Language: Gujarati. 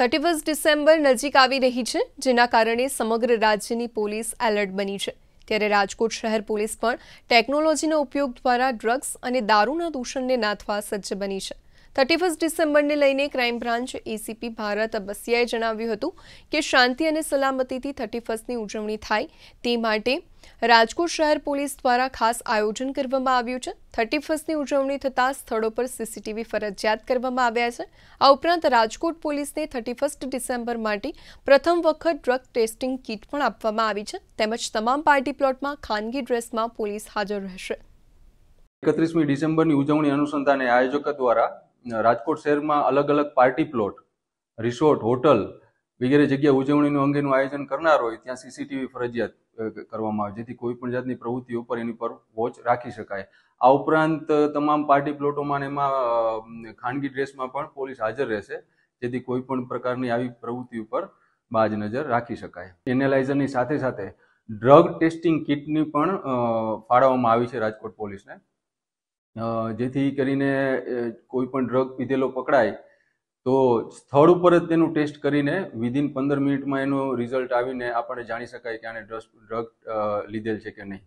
થર્ટી ફર્સ્ટ ડિસેમ્બર નજીક આવી રહી છે જેના કારણે સમગ્ર રાજ્યની પોલીસ એલર્ટ બની છે ત્યારે રાજકોટ શહેર પોલીસ પણ ટેકનોલોજીના ઉપયોગ દ્વારા ડ્રગ્સ અને દારૂના દૂષણને નાથવા સજ્જ બની છે થર્ટી ફર્સ્ટ ડિસેમ્બરને લઈને ક્રાઇમ બ્રાન્ચ એસીપી ભારત બસિયાએ જણાવ્યું હતું કે શાંતિ અને સલામતીથી થર્ટી ફર્સ્ટની ઉજવણી થાય તે માટે રાજકોટ શહેર પોલીસ દ્વારા ખાસ આયોજન કરવામાં આવ્યું છે થર્ટી ફર્સ્ટની ઉજવણી થતાં સ્થળો પર સીસીટીવી ફરજિયાત કરવામાં આવ્યા છે આ ઉપરાંત રાજકોટ પોલીસને થર્ટી ફર્સ્ટ ડિસેમ્બર માટે પ્રથમ વખત ડ્રગ ટેસ્ટિંગ કીટ પણ આપવામાં આવી છે તેમજ તમામ પાર્ટી પ્લોટમાં ખાનગી ડ્રેસમાં પોલીસ હાજર રહેશે એકત્રીસમી ડિસેમ્બરની ઉજવણી અનુસંધાને આયોજક દ્વારા રાજકોટ શહેરમાં અલગ અલગ પાર્ટી પ્લોટ રિસોર્ટ હોટલ વગેરે જગ્યા ઉજવણીનું અંગેનું આયોજન કરનાર હોય ત્યાં સીસીટીવી ફરજિયાત કરવામાં આવે જેથી કોઈ પણ જાતની પ્રવૃત્તિ ઉપર એની પર વોચ રાખી શકાય આ ઉપરાંત તમામ પાર્ટી પ્લોટોમાં એમાં ખાનગી ડ્રેસમાં પણ પોલીસ હાજર રહેશે જેથી કોઈ પણ પ્રકારની આવી પ્રવૃત્તિ ઉપર બાજ નજર રાખી શકાય એનાલાઇઝરની સાથે સાથે ડ્રગ ટેસ્ટિંગ કિટની પણ ફાળવવામાં આવી છે રાજકોટ પોલીસને જેથી કરીને કોઈ પણ ડ્રગ પીધેલો પકડાય તો સ્થળ ઉપર જ તેનું ટેસ્ટ કરીને વિધિન પંદર મિનિટમાં એનું રિઝલ્ટ આવીને આપણે જાણી શકાય કે આને ડ્રગ લીધેલ છે કે નહીં